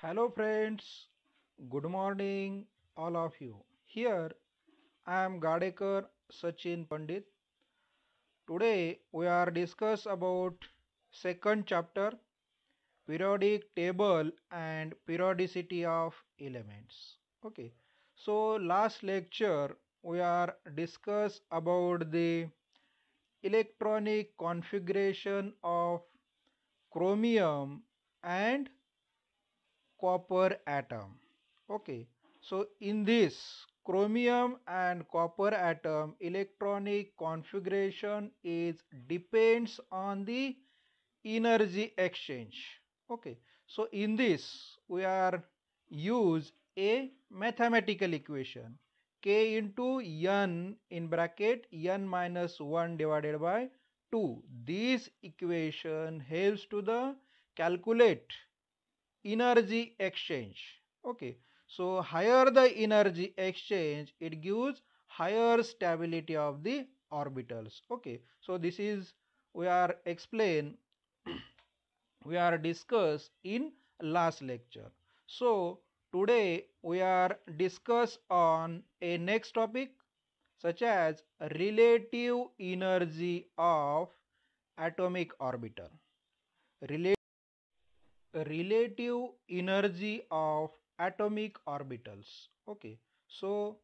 Hello friends, good morning all of you. Here I am Gadekar Sachin Pandit. Today we are discuss about second chapter periodic table and periodicity of elements. Okay, so last lecture we are discuss about the electronic configuration of chromium and copper atom okay so in this chromium and copper atom electronic configuration is depends on the energy exchange okay so in this we are use a mathematical equation k into n in bracket n minus 1 divided by 2 this equation helps to the calculate energy exchange okay so higher the energy exchange it gives higher stability of the orbitals okay so this is we are explain we are discuss in last lecture so today we are discuss on a next topic such as relative energy of atomic orbital relative relative energy of atomic orbitals okay so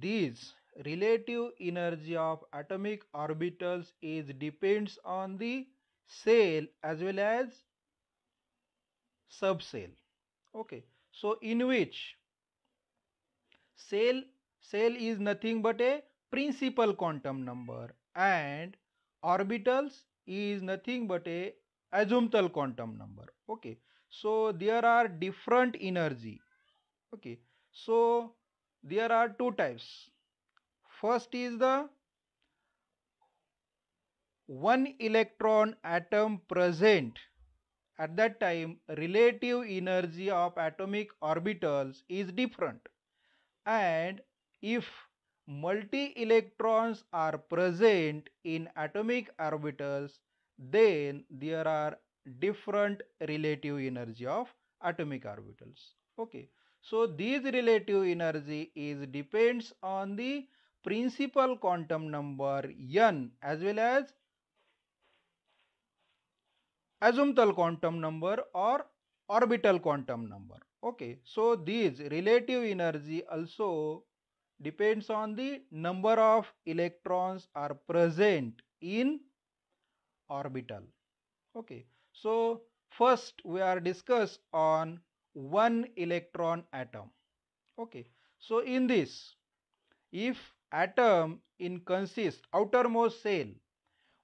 these relative energy of atomic orbitals is depends on the cell as well as subcell okay so in which cell cell is nothing but a principal quantum number and orbitals is nothing but a assumptal quantum number okay so there are different energy okay so there are two types first is the one electron atom present at that time relative energy of atomic orbitals is different and if multi electrons are present in atomic orbitals then there are different relative energy of atomic orbitals okay so these relative energy is depends on the principal quantum number n as well as azimuthal quantum number or orbital quantum number okay so these relative energy also depends on the number of electrons are present in orbital okay so first we are discuss on one electron atom okay so in this if atom in consist outermost shell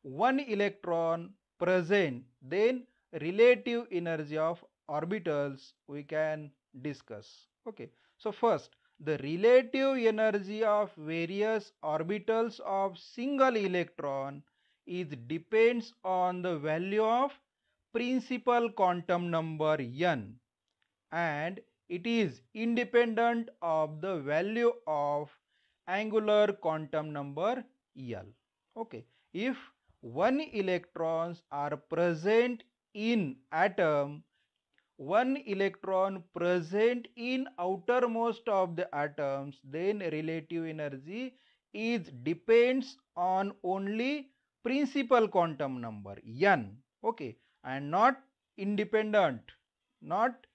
one electron present then relative energy of orbitals we can discuss okay so first the relative energy of various orbitals of single electron it depends on the value of principal quantum number n and it is independent of the value of angular quantum number L. Okay. If 1 electrons are present in atom, 1 electron present in outermost of the atoms, then relative energy is depends on only principal quantum number n okay and not independent not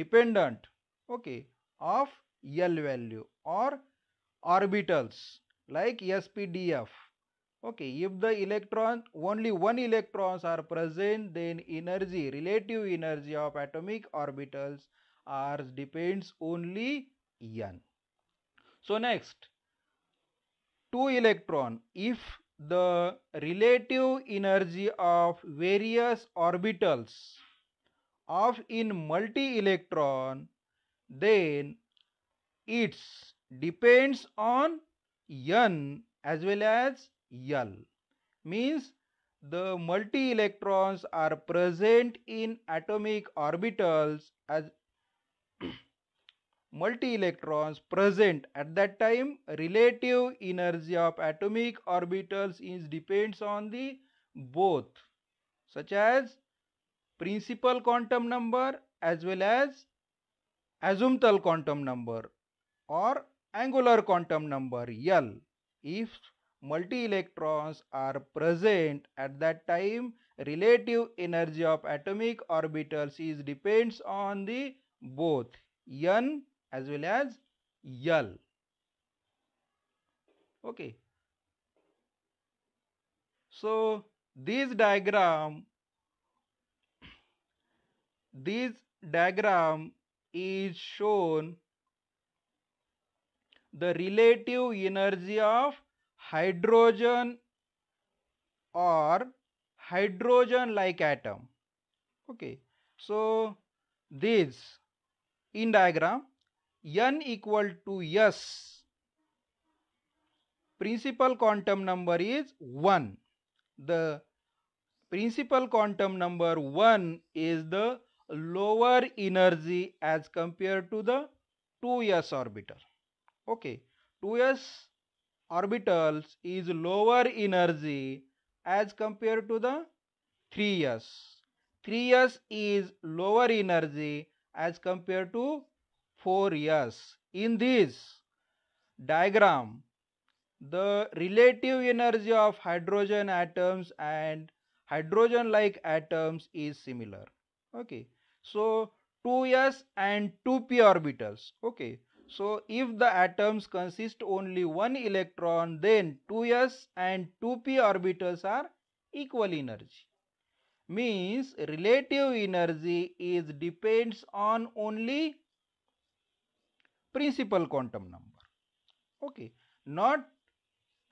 dependent okay of L value or orbitals like SPDF okay if the electron only one electrons are present then energy relative energy of atomic orbitals r depends only n so next two electron if the relative energy of various orbitals of in multi-electron then its depends on n as well as l means the multi electrons are present in atomic orbitals as multi electrons present at that time relative energy of atomic orbitals is depends on the both such as principal quantum number as well as azimuthal quantum number or angular quantum number L if multi electrons are present at that time relative energy of atomic orbitals is depends on the both n as well as yal. Okay. So this diagram, this diagram is shown the relative energy of hydrogen or hydrogen like atom okay so this in diagram n equal to s principal quantum number is 1 the principal quantum number 1 is the lower energy as compared to the 2s orbital okay 2s orbitals is lower energy as compared to the 3s 3s is lower energy as compared to 4 years. In this diagram, the relative energy of hydrogen atoms and hydrogen like atoms is similar. Okay. So 2s and 2p orbitals. Okay. So if the atoms consist only one electron then 2s and 2p orbitals are equal energy. Means relative energy is depends on only principal quantum number okay not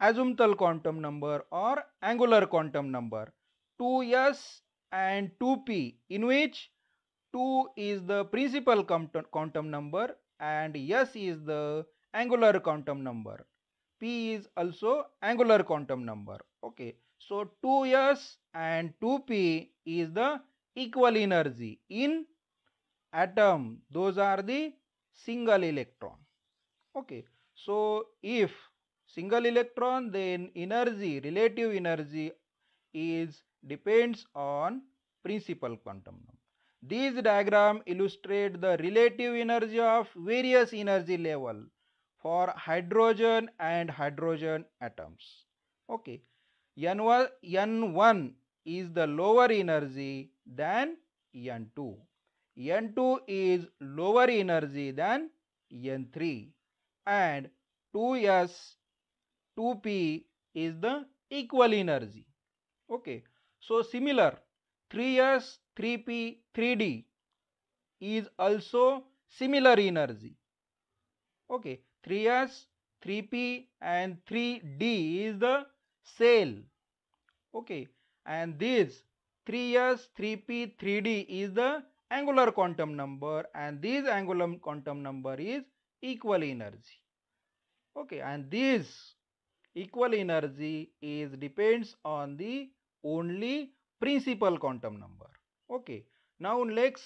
azimuthal quantum number or angular quantum number 2s and 2p in which 2 is the principal quantum number and s is the angular quantum number p is also angular quantum number okay so 2s and 2p is the equal energy in atom those are the single electron okay so if single electron then energy relative energy is depends on principal quantum number these diagram illustrate the relative energy of various energy level for hydrogen and hydrogen atoms. Okay. N1, N1 is the lower energy than N2. N2 is lower energy than N3 and 2S 2P is the equal energy. Okay. So similar 3S 3P 3D is also similar energy. Okay. 3S 3P and 3D is the cell. Okay. And this 3S 3P 3D is the angular quantum number and this angular quantum number is equal energy okay and this equal energy is depends on the only principal quantum number okay now let's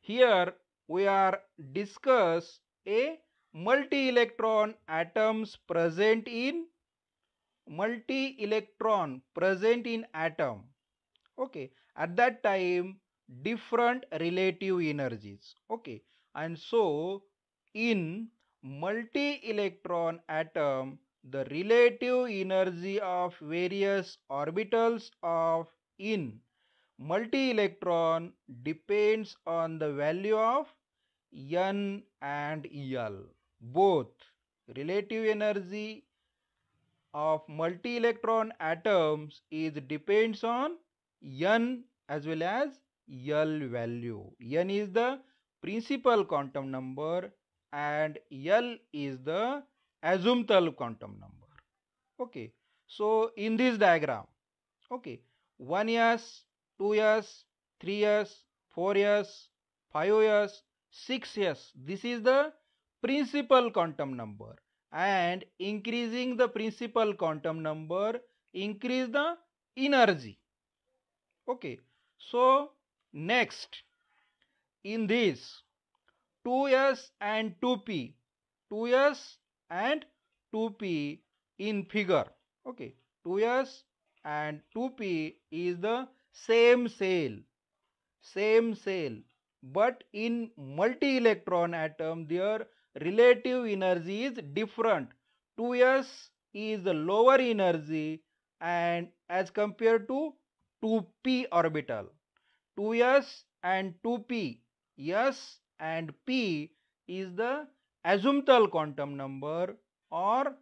here we are discuss a multi electron atoms present in multi electron present in atom okay at that time different relative energies okay and so in multi-electron atom the relative energy of various orbitals of in multi-electron depends on the value of n and l both relative energy of multi-electron atoms is depends on n as well as L value. N is the principal quantum number and L is the azimuthal quantum number. Okay. So, in this diagram, okay, 1 years, 2 years, 3 years, 4 years, 5 years, 6 years. This is the principal quantum number and increasing the principal quantum number increase the energy. Okay. So, Next, in this 2s and 2p, 2s and 2p in figure. Okay, 2s and 2p is the same cell, same cell, but in multi electron atom, their relative energy is different. 2s is the lower energy and as compared to 2p orbital 2s and 2p. S and p is the azimuthal quantum number or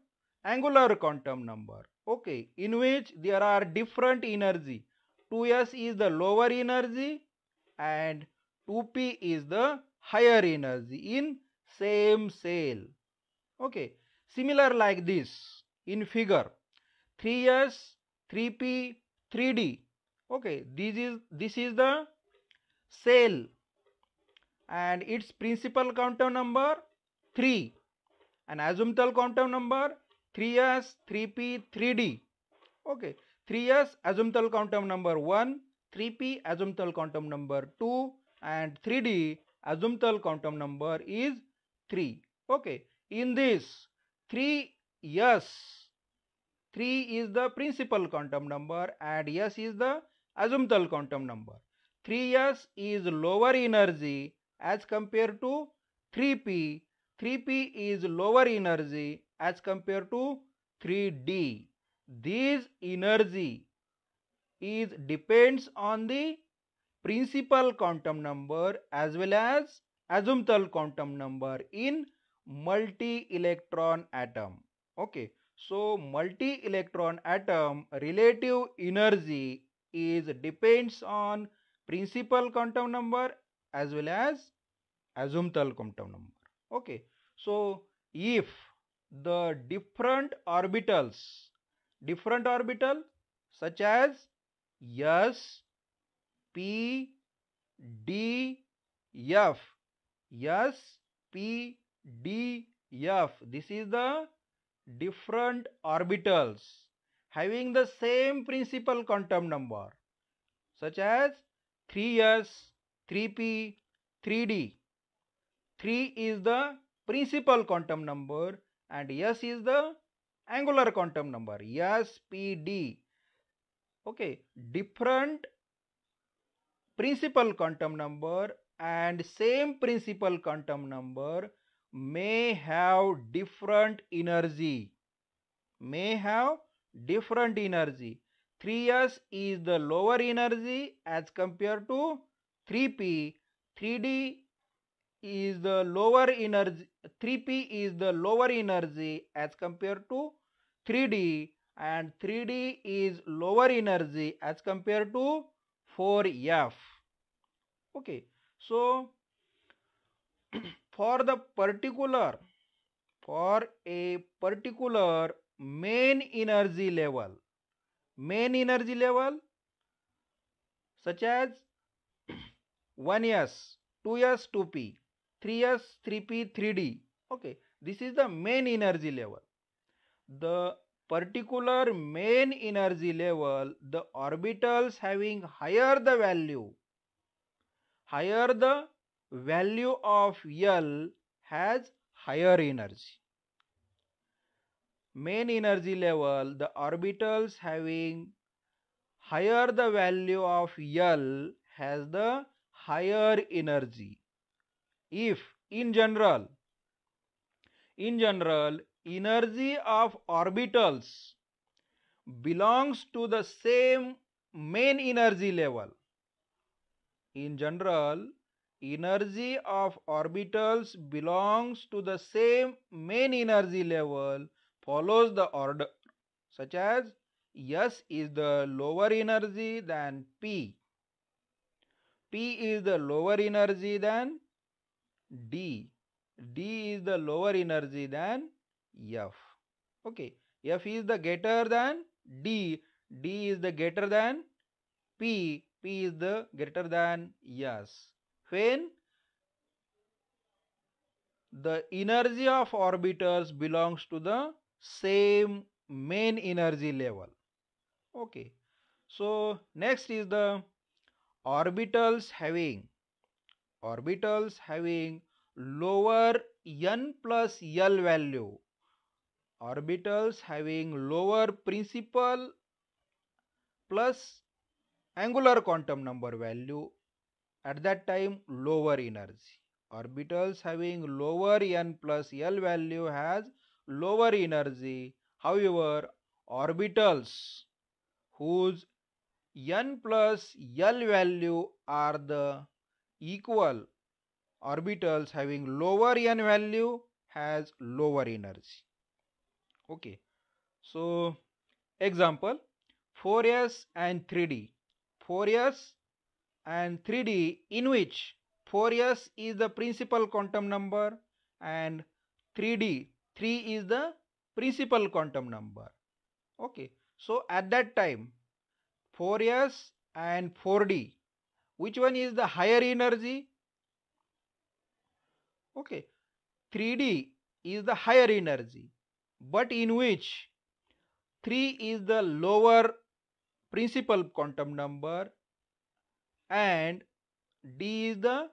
angular quantum number. Okay, in which there are different energy. 2s is the lower energy and 2p is the higher energy in same cell. Okay, similar like this in figure. 3s, 3p, 3d okay this is this is the cell and its principal quantum number 3 and azimuthal quantum number 3s 3p 3d okay 3s azimuthal quantum number 1 3p azimuthal quantum number 2 and 3d azimuthal quantum number is 3 okay in this 3s 3 is the principal quantum number and s is the azimuthal quantum number. 3s is lower energy as compared to 3p. 3p is lower energy as compared to 3d. This energy is depends on the principal quantum number as well as azimuthal quantum number in multi electron atom okay so multi electron atom relative energy is depends on principal quantum number as well as azimuthal quantum number okay so if the different orbitals different orbital such as s p d f s p d f this is the different orbitals having the same principal quantum number such as 3s, 3p, 3d. 3 is the principal quantum number and s is the angular quantum number s, p, d. Okay, different principal quantum number and same principal quantum number may have different energy may have different energy. 3s is the lower energy as compared to 3p. 3d is the lower energy 3p is the lower energy as compared to 3d and 3d is lower energy as compared to 4f okay so for the particular for a particular main energy level main energy level such as 1s 2s 2p 3s 3p 3d okay this is the main energy level the particular main energy level the orbitals having higher the value higher the value of L has higher energy main energy level, the orbitals having higher the value of L has the higher energy. If in general, in general, energy of orbitals belongs to the same main energy level. In general, energy of orbitals belongs to the same main energy level follows the order such as S is the lower energy than P. P is the lower energy than D. D is the lower energy than F. Okay. F is the greater than D. D is the greater than P. P is the greater than S. When the energy of orbitals belongs to the same main energy level okay so next is the orbitals having orbitals having lower n plus l value orbitals having lower principal plus angular quantum number value at that time lower energy orbitals having lower n plus l value has lower energy. However, orbitals whose n plus l value are the equal orbitals having lower n value has lower energy okay so example 4s and 3d 4s and 3d in which 4s is the principal quantum number and 3d 3 is the principal quantum number. Okay. So at that time 4s and 4d which one is the higher energy? Okay. 3d is the higher energy but in which 3 is the lower principal quantum number and d is the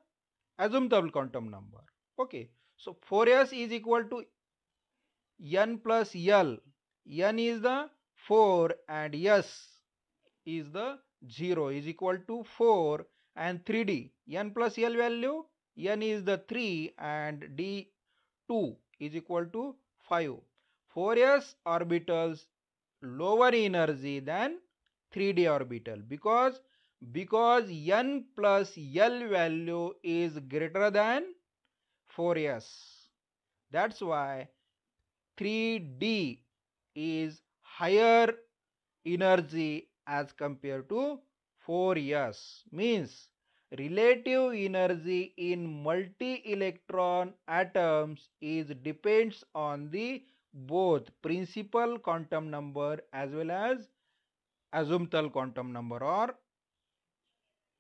assumptible quantum number okay so 4s is equal to n plus l n is the 4 and s is the 0 is equal to 4 and 3d n plus l value n is the 3 and d 2 is equal to 5 4s orbitals lower energy than 3d orbital because because n plus l value is greater than 4s that's why 3D is higher energy as compared to 4s means relative energy in multi electron atoms is depends on the both principal quantum number as well as azimuthal quantum number or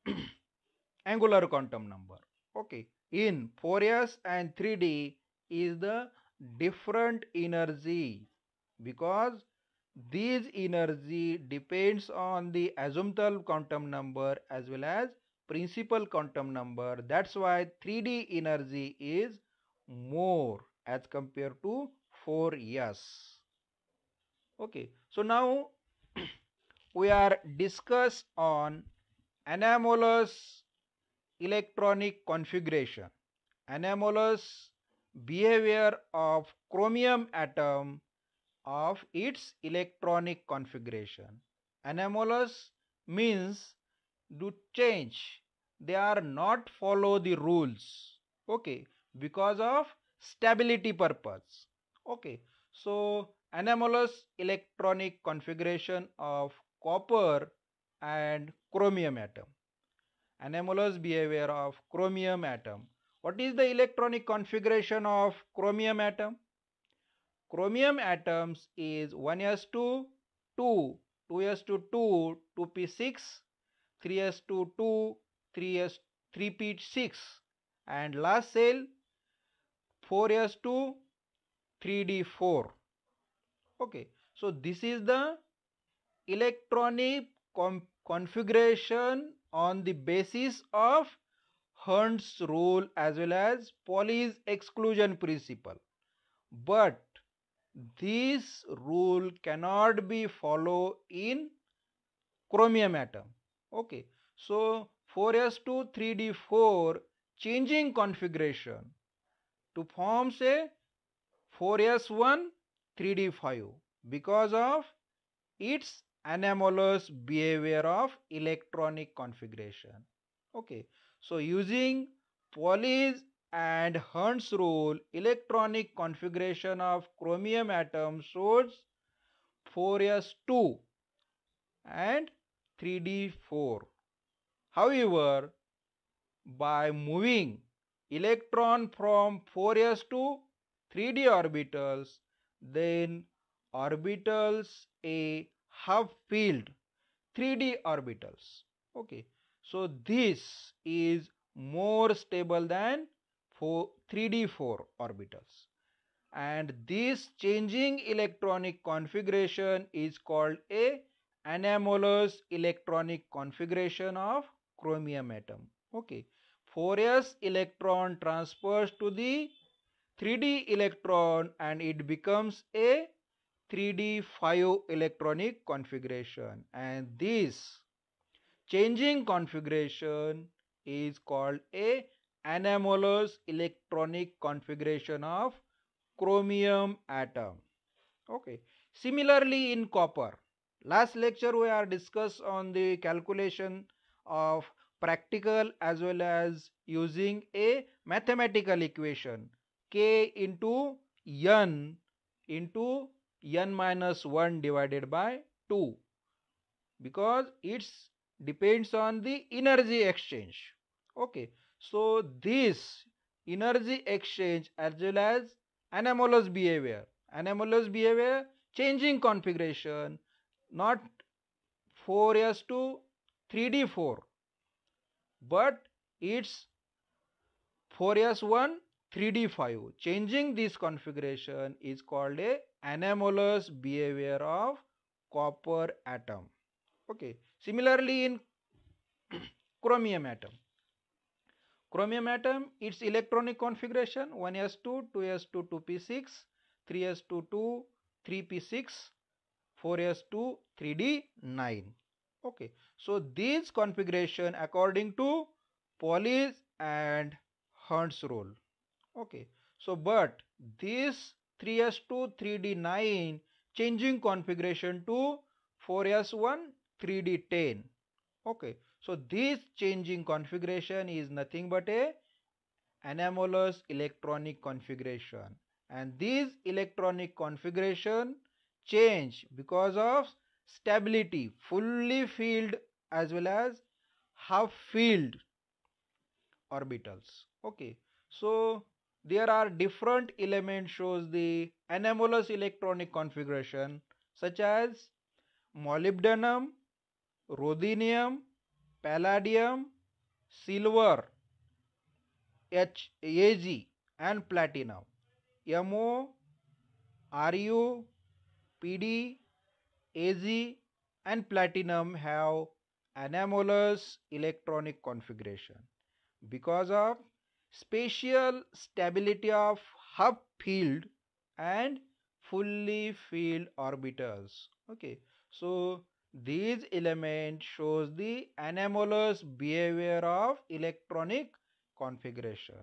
angular quantum number okay in 4s and 3d is the different energy because these energy depends on the azimuthal quantum number as well as principal quantum number that's why 3d energy is more as compared to 4s okay so now we are discuss on anomalous electronic configuration anomalous behavior of chromium atom of its electronic configuration. Anomalous means to change. They are not follow the rules. Okay. Because of stability purpose. Okay. So anomalous electronic configuration of copper and chromium atom. Anomalous behavior of chromium atom what is the electronic configuration of chromium atom? Chromium atoms is 1s2, 2, 2s2, 2, 2p6, 3s2, 2, 3s, 3p6 and last cell 4s2, 3d4. Okay, so this is the electronic configuration on the basis of Hund's rule as well as Pauli's exclusion principle. But this rule cannot be followed in chromium atom. Okay, so 4s2 3d4 changing configuration to form say 4s1 3d5 because of its anomalous behavior of electronic configuration. Okay, so using Pauli's and Hund's rule, electronic configuration of chromium atom shows 4s2 and 3d4. However, by moving electron from 4s to 3d orbitals, then orbitals a half filled 3d orbitals. Okay. So this is more stable than 4, 3D4 orbitals. And this changing electronic configuration is called a anomalous electronic configuration of chromium atom. Okay. 4s electron transfers to the 3d electron and it becomes a 3d 5 electronic configuration and this changing configuration is called a anomalous electronic configuration of chromium atom okay similarly in copper last lecture we are discussed on the calculation of practical as well as using a mathematical equation k into n into n minus 1 divided by 2 because its depends on the energy exchange okay so this energy exchange as well as anomalous behavior anomalous behavior changing configuration not 4s to 3d4 but it's 4s1 3d5 changing this configuration is called a anomalous behavior of copper atom okay Similarly, in chromium atom, chromium atom, its electronic configuration 1s2, 2s2, 2p6, 2 3 3p6, 4s2, 3d9. Okay, so these configuration according to Pauli's and Hunt's rule. Okay, so but this 3s2, 3d9 changing configuration to 4s1, 3d10 okay so this changing configuration is nothing but a anomalous electronic configuration and this electronic configuration change because of stability fully filled as well as half filled orbitals okay so there are different elements shows the anomalous electronic configuration such as molybdenum rhodium, palladium, silver, H, and platinum. MO, RU, PD, AG and platinum have anomalous electronic configuration because of spatial stability of half field and fully filled orbitals okay so these element shows the anomalous behavior of electronic configuration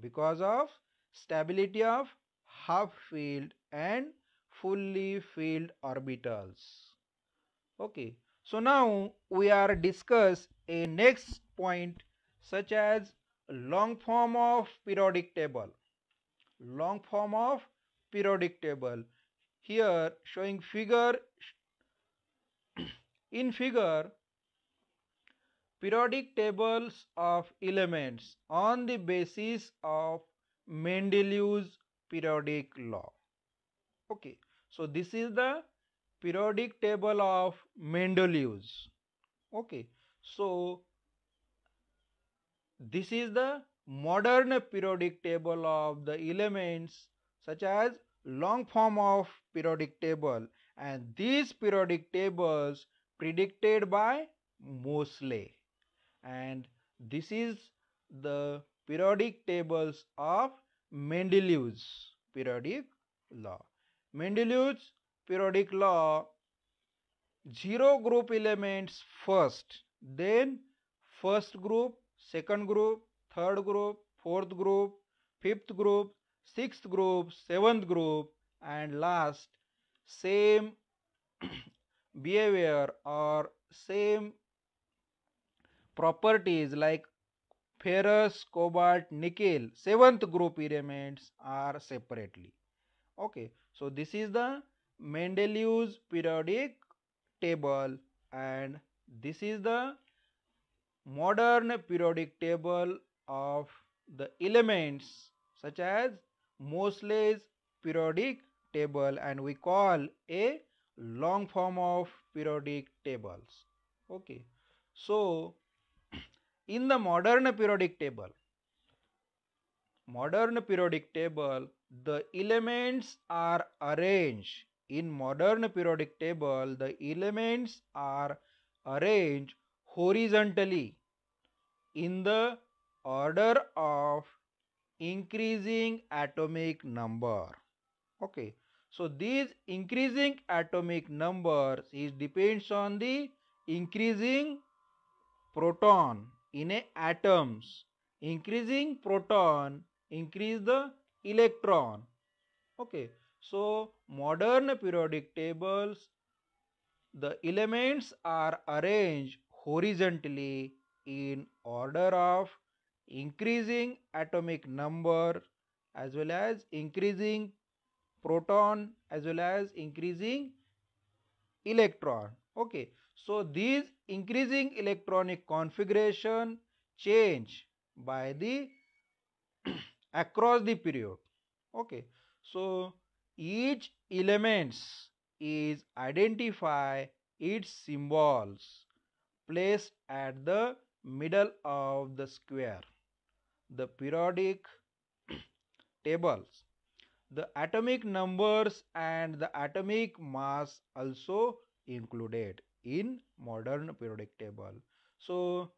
because of stability of half filled and fully filled orbitals. Okay. So now we are discuss a next point such as long form of periodic table. Long form of periodic table. Here showing figure in figure, periodic tables of elements on the basis of Mendeleev's periodic law. Okay, so this is the periodic table of Mendeleev's. Okay, so this is the modern periodic table of the elements such as long form of periodic table and these periodic tables predicted by Mosley and this is the periodic tables of Mendeleev's periodic law. Mendeleev's periodic law zero group elements first then first group second group third group fourth group fifth group sixth group seventh group and last same behavior or same properties like ferrous cobalt nickel seventh group elements are separately okay so this is the mendeleev's periodic table and this is the modern periodic table of the elements such as Mosley's periodic table and we call a long form of periodic tables okay so in the modern periodic table modern periodic table the elements are arranged in modern periodic table the elements are arranged horizontally in the order of increasing atomic number okay so these increasing atomic numbers is depends on the increasing proton in a atoms. Increasing proton increase the electron. Okay. So modern periodic tables the elements are arranged horizontally in order of increasing atomic number as well as increasing proton as well as increasing electron okay so these increasing electronic configuration change by the across the period okay so each elements is identify its symbols placed at the middle of the square the periodic tables the atomic numbers and the atomic mass also included in modern periodic table. So,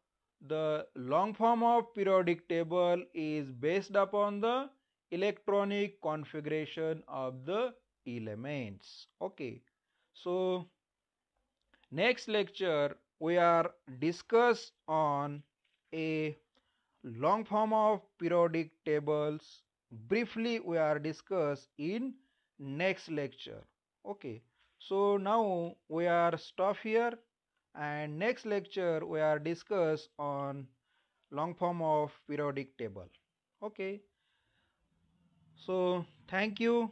the long form of periodic table is based upon the electronic configuration of the elements. Okay. So, next lecture we are discuss on a long form of periodic tables briefly we are discuss in next lecture okay so now we are stop here and next lecture we are discuss on long form of periodic table okay so thank you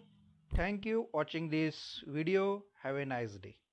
thank you watching this video have a nice day